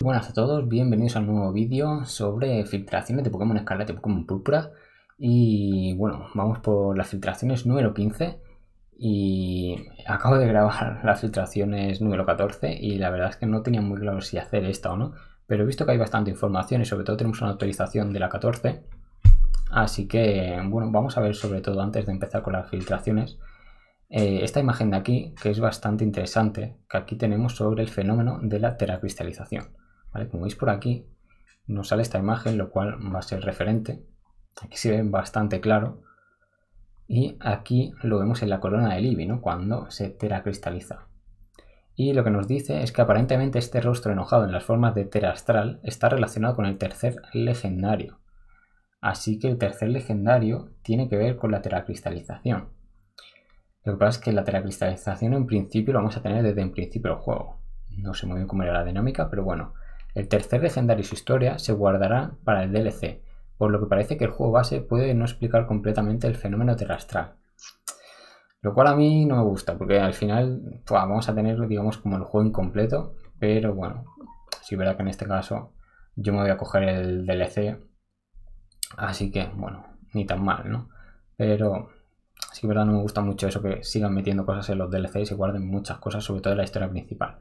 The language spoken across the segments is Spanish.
Buenas a todos, bienvenidos a un nuevo vídeo sobre filtraciones de Pokémon Escarlata y Pokémon Púrpura. Y bueno, vamos por las filtraciones número 15. Y acabo de grabar las filtraciones número 14 y la verdad es que no tenía muy claro si hacer esta o no. Pero he visto que hay bastante información y sobre todo tenemos una actualización de la 14. Así que bueno, vamos a ver sobre todo antes de empezar con las filtraciones eh, esta imagen de aquí, que es bastante interesante, que aquí tenemos sobre el fenómeno de la teracristalización. Como veis por aquí, nos sale esta imagen, lo cual va a ser referente. Aquí se ve bastante claro. Y aquí lo vemos en la corona del IBI, cuando se teracristaliza. Y lo que nos dice es que aparentemente este rostro enojado en las formas de astral está relacionado con el tercer legendario. Así que el tercer legendario tiene que ver con la teracristalización. Lo que pasa es que la telecristalización en principio lo vamos a tener desde el principio del juego. No sé muy bien cómo era la dinámica, pero bueno. El tercer legendario y su historia se guardará para el DLC, por lo que parece que el juego base puede no explicar completamente el fenómeno terrastral. Lo cual a mí no me gusta, porque al final vamos a tener, digamos, como el juego incompleto, pero bueno, si verá que en este caso yo me voy a coger el DLC, así que bueno, ni tan mal, ¿no? Pero si que verdad no me gusta mucho eso que sigan metiendo cosas en los DLCs y guarden muchas cosas, sobre todo en la historia principal.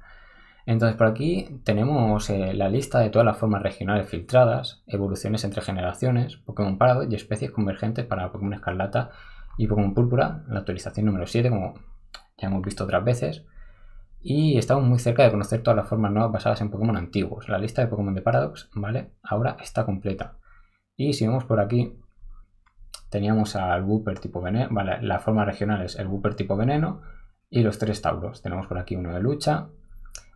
Entonces por aquí tenemos eh, la lista de todas las formas regionales filtradas, evoluciones entre generaciones, Pokémon Paradox y especies convergentes para Pokémon Escarlata y Pokémon Púrpura, la actualización número 7 como ya hemos visto otras veces. Y estamos muy cerca de conocer todas las formas nuevas basadas en Pokémon antiguos. La lista de Pokémon de Paradox, ¿vale? Ahora está completa. Y si vemos por aquí, teníamos al Wooper tipo veneno, vale, la forma regional es el Wooper tipo veneno y los tres tauros. Tenemos por aquí uno de lucha,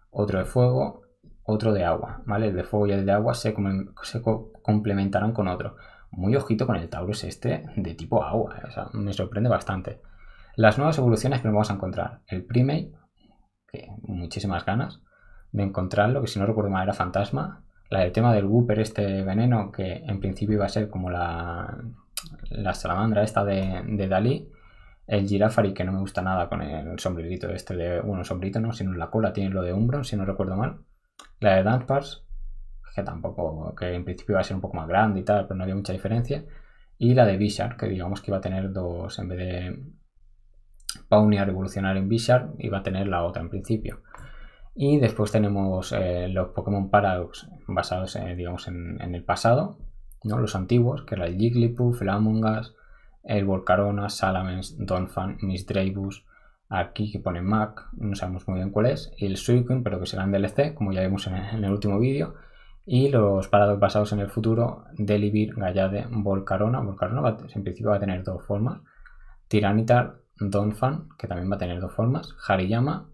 otro de fuego, otro de agua, ¿vale? El de fuego y el de agua se, complementarán con otro. Muy ojito con el Tauros este de tipo agua, eh, me sorprende bastante. Las nuevas evoluciones que nos vamos a encontrar. El Primate, que muchísimas ganas de encontrarlo, que si no recuerdo mal era fantasma. La del tema del Wooper, este veneno, que en principio iba a ser como la la salamandra esta de, Dalí, el girafari que no me gusta nada con el sombrerito este de, uno sombrito no, sino la cola tiene lo de Umbron, si no recuerdo mal. La de que tampoco, que en principio iba a ser un poco más grande y tal, pero no había mucha diferencia. Y la de Bishar, que digamos que iba a tener dos, en vez de a revolucionar en Bishar, iba a tener la otra en principio. Y después tenemos eh, los Pokémon Paradox basados, digamos, en, en el pasado, ¿no? Los antiguos, que era el Jigglypuff, el Among Us, el Volcarona, Salamence, Donphan, Miss aquí que pone Mac, no sabemos muy bien cuál es, el Suicune, pero que será en DLC, como ya vimos en el último vídeo, y los parados basados en el futuro, Delibir, Gallade, Volcarona, Volcarona en principio va a tener dos formas, Tiranitar, Donphan, que también va a tener dos formas, Hariyama,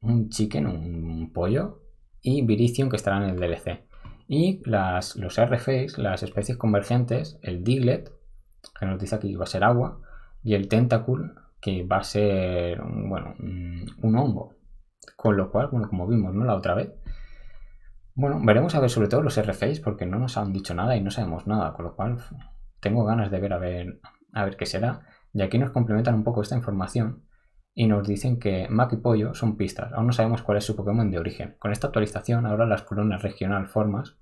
un chicken, un pollo, y Virizion, que estará en el DLC. Y las, los RFAs, las especies convergentes, el diglet, que nos dice aquí que va a ser agua, y el tentacle, que va a ser un, bueno, mm, un hongo. Con lo cual, bueno, como vimos ¿no? la otra vez, bueno, veremos a ver sobre todo los RFAs porque no nos han dicho nada y no sabemos nada, con lo cual tengo ganas de ver a ver, a ver qué será. Y aquí nos complementan un poco esta información y nos dicen que Mac y Pollo son pistas, aún no sabemos cuál es su Pokémon de origen. Con esta actualización ahora las columnas regional formas,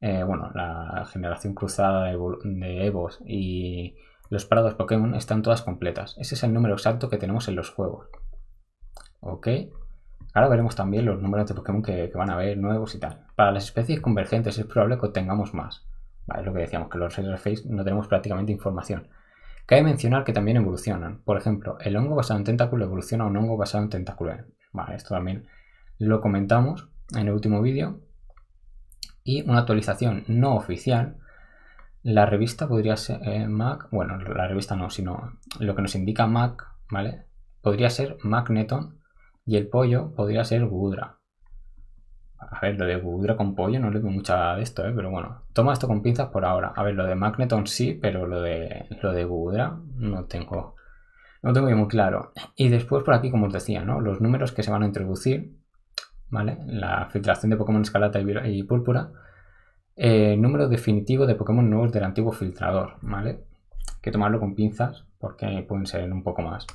eh, bueno, la generación cruzada de, Evos y los parados Pokémon están todas completas. Ese es el número exacto que tenemos en los juegos. Ok. Ahora veremos también los números de Pokémon que, van a haber nuevos y tal. Para las especies convergentes es probable que obtengamos más. Vale, es lo que decíamos, que los Face no tenemos prácticamente información. Cabe mencionar que también evolucionan. Por ejemplo, el hongo basado en tentáculo evoluciona a un hongo basado en tentáculo. esto también lo comentamos en el último vídeo. Y una actualización no oficial. La revista podría ser eh, Mac, bueno, la revista no, sino lo que nos indica Mac, ¿vale? Podría ser Magneton y el pollo podría ser Gudra. A ver, lo de Gudra con pollo no le doy mucha de esto, ¿eh? pero bueno. Toma esto con pinzas por ahora. A ver, lo de Magneton sí, pero lo de, lo de Gudra no tengo, no tengo muy claro. Y después por aquí, como os decía, ¿no? Los números que se van a introducir, ¿vale? La filtración de Pokémon Escalata y, Púrpura. Eh, número definitivo de Pokémon nuevos del antiguo filtrador, ¿vale? que tomarlo con pinzas porque pueden ser un poco más.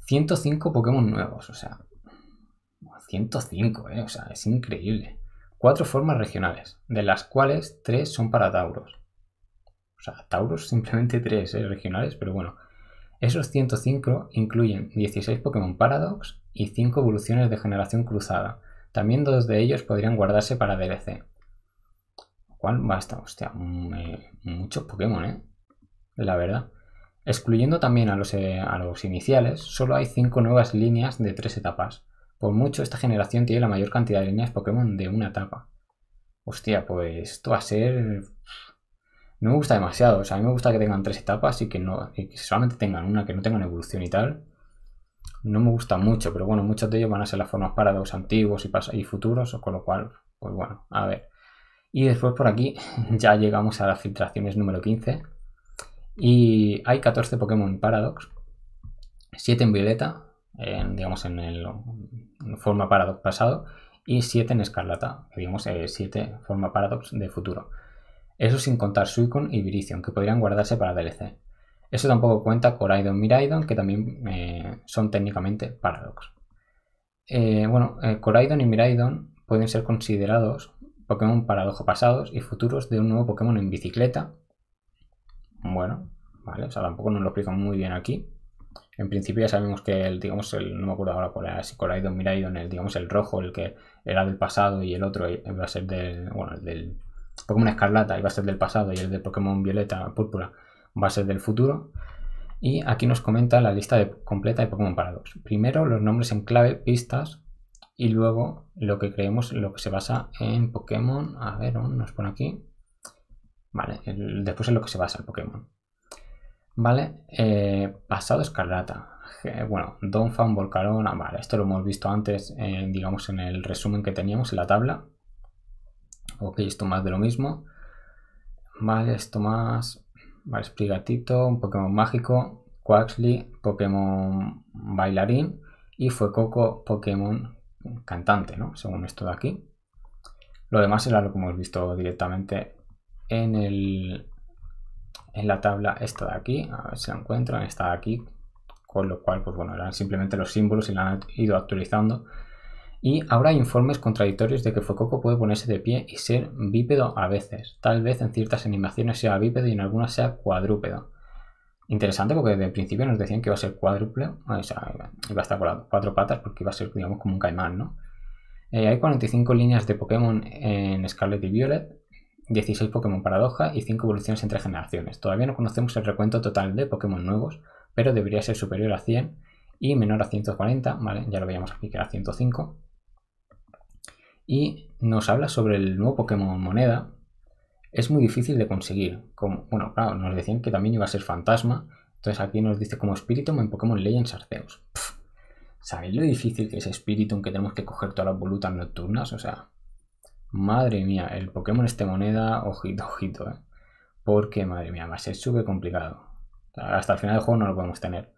105 Pokémon nuevos, o sea, 105, eh, o sea, es increíble. Cuatro formas regionales, de las cuales tres son para Tauros. O sea, Tauros simplemente tres eh, regionales, pero bueno. Esos 105 incluyen 16 Pokémon Paradox y 5 evoluciones de generación cruzada. También dos de ellos podrían guardarse para DLC. Lo cual basta, hostia, mm, eh, muchos Pokémon, ¿eh? La verdad. Excluyendo también a los, a los iniciales, solo hay 5 nuevas líneas de 3 etapas. Por mucho, esta generación tiene la mayor cantidad de líneas Pokémon de una etapa. Hostia, pues esto va a ser. No me gusta demasiado. O sea, a mí me gusta que tengan tres etapas y que, no, solamente tengan una, que no tengan evolución y tal. No me gusta mucho, pero bueno, muchos de ellos van a ser las formas paradox antiguos y, y futuros, con lo cual, pues bueno, a ver. Y después por aquí ya llegamos a las filtraciones número 15. Y hay 14 Pokémon Paradox, 7 en violeta, en, digamos, en, el, forma paradox pasado y 7 en escarlata, digamos, 7 eh, forma paradox de futuro. Eso sin contar Suicune y Virizion, que podrían guardarse para DLC. Eso tampoco cuenta Coraidon y Miraidon, que también eh, son técnicamente paradox. Eh, bueno, Coraidon y Miraidon pueden ser considerados Pokémon paradojo pasados y futuros de un nuevo Pokémon en bicicleta. Bueno, vale, o sea, tampoco nos lo explican muy bien aquí. En principio ya sabemos que el, digamos, el, no me acuerdo ahora cuál si Coraidon Miraidon, el, digamos, el rojo, el que era del pasado y el otro va eh, a ser del, bueno, el del Pokémon Escarlata iba a ser del pasado y el de Pokémon Violeta Púrpura va a ser del futuro. Y aquí nos comenta la lista completa de Pokémon parados Primero los nombres en clave, pistas, y luego lo que creemos, lo que se basa en Pokémon. A ver, nos pone aquí. Vale, después es lo que se basa el Pokémon. ¿vale? Eh, pasado escarlata. Eh, bueno, fan Volcarona, ah, vale, esto lo hemos visto antes, eh, digamos, en el resumen que teníamos en la tabla. Ok, esto más de lo mismo. Vale, esto más. Vale, Sprigatito, un Pokémon mágico, Quaxly, Pokémon bailarín y fue Coco, Pokémon cantante, ¿no? Según esto de aquí. Lo demás era lo que hemos visto directamente en el, en la tabla esta de aquí, a ver si la encuentran, está aquí, con lo cual, pues bueno, eran simplemente los símbolos y la han ido actualizando. Y ahora hay informes contradictorios de que Fococo puede ponerse de pie y ser bípedo a veces. Tal vez en ciertas animaciones sea bípedo y en algunas sea cuadrúpedo. Interesante porque desde el principio nos decían que iba a ser cuádruple, iba a estar con cuatro patas porque iba a ser, digamos, como un caimán, ¿no? Eh, hay 45 líneas de Pokémon en Scarlet y Violet, 16 Pokémon paradoja y 5 evoluciones entre generaciones. Todavía no conocemos el recuento total de Pokémon nuevos, pero debería ser superior a 100 y menor a 140, ¿vale? Ya lo veíamos aquí que era 105. Y nos habla sobre el nuevo Pokémon moneda. Es muy difícil de conseguir. Como, bueno, claro, nos decían que también iba a ser fantasma. Entonces aquí nos dice como Spiritum en Pokémon Legends Arceus. Pff, ¿Sabéis lo difícil que es Spiritum que tenemos que coger todas las volutas nocturnas? O sea, Madre mía, el Pokémon este moneda, ojito, ojito, ¿eh? Porque, madre mía, va a ser súper complicado. Hasta el final del juego no lo podemos tener.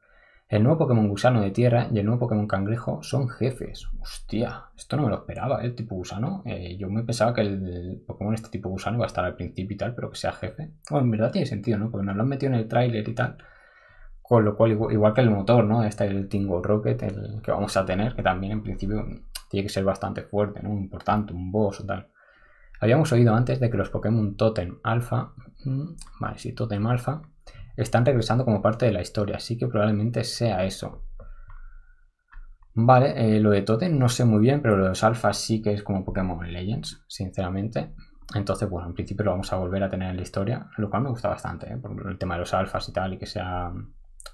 El nuevo Pokémon gusano de tierra y el nuevo Pokémon cangrejo son jefes. Hostia, esto no me lo esperaba, ¿eh? El tipo gusano. Eh, yo me pensaba que el Pokémon este tipo gusano iba a estar al principio y tal, pero que sea jefe. Bueno, en verdad tiene sentido, ¿no? Porque nos lo han metido en el tráiler y tal. Con lo cual, igual, que el motor, ¿no? Este el Tingo Rocket, el que vamos a tener, que también en principio tiene que ser bastante fuerte, ¿no? Importante, un boss o tal. Habíamos oído antes de que los Pokémon Totem Alpha, mm, vale, sí, Totem Alpha, están regresando como parte de la historia, así que probablemente sea eso. Vale, eh, lo de Totem no sé muy bien, pero lo de los Alpha sí que es como Pokémon Legends, sinceramente. Entonces, bueno, en principio lo vamos a volver a tener en la historia, lo cual me gusta bastante, ¿eh? por el tema de los alfas y tal, y que sea...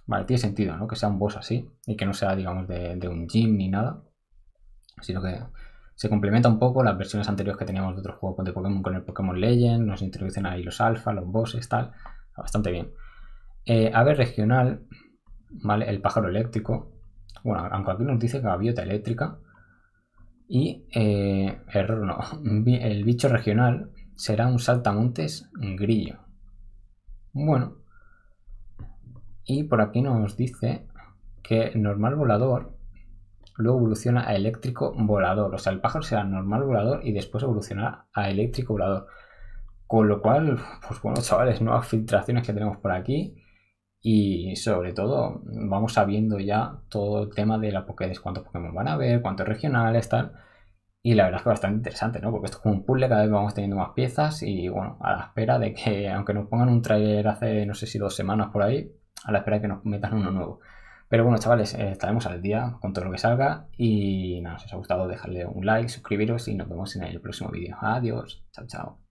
Vale, tiene sentido, ¿no? Que sea un boss así, y que no sea, digamos, de, de un gym ni nada sino que se complementa un poco las versiones anteriores que teníamos de otros juegos pues, de Pokémon con el Pokémon Legend, nos introducen ahí los alfa, los bosses, tal, bastante bien. Eh, ave regional, ¿vale? El pájaro eléctrico, bueno, aunque aquí nos dice gaviota eléctrica, y, eh, error no, el bicho regional será un saltamontes grillo. Bueno, y por aquí nos dice que normal volador luego evoluciona a eléctrico volador. O sea, el pájaro será normal volador y después evolucionará a eléctrico volador. Con lo cual, pues bueno, chavales, nuevas filtraciones que tenemos por aquí. Y sobre todo, vamos sabiendo ya todo el tema de la Pokédex, cuántos Pokémon van a haber, cuántos regionales, tal. Y la verdad es que bastante interesante, ¿no? Porque esto es como un puzzle, cada vez vamos teniendo más piezas y bueno, a la espera de que, aunque nos pongan un trailer hace no sé si dos semanas por ahí, a la espera de que nos metan uno nuevo. Pero bueno, chavales, eh, estaremos al día con todo lo que salga. Y nada, si os ha gustado, dejadle un like, suscribiros y nos vemos en el próximo vídeo. Adiós, chao, chao.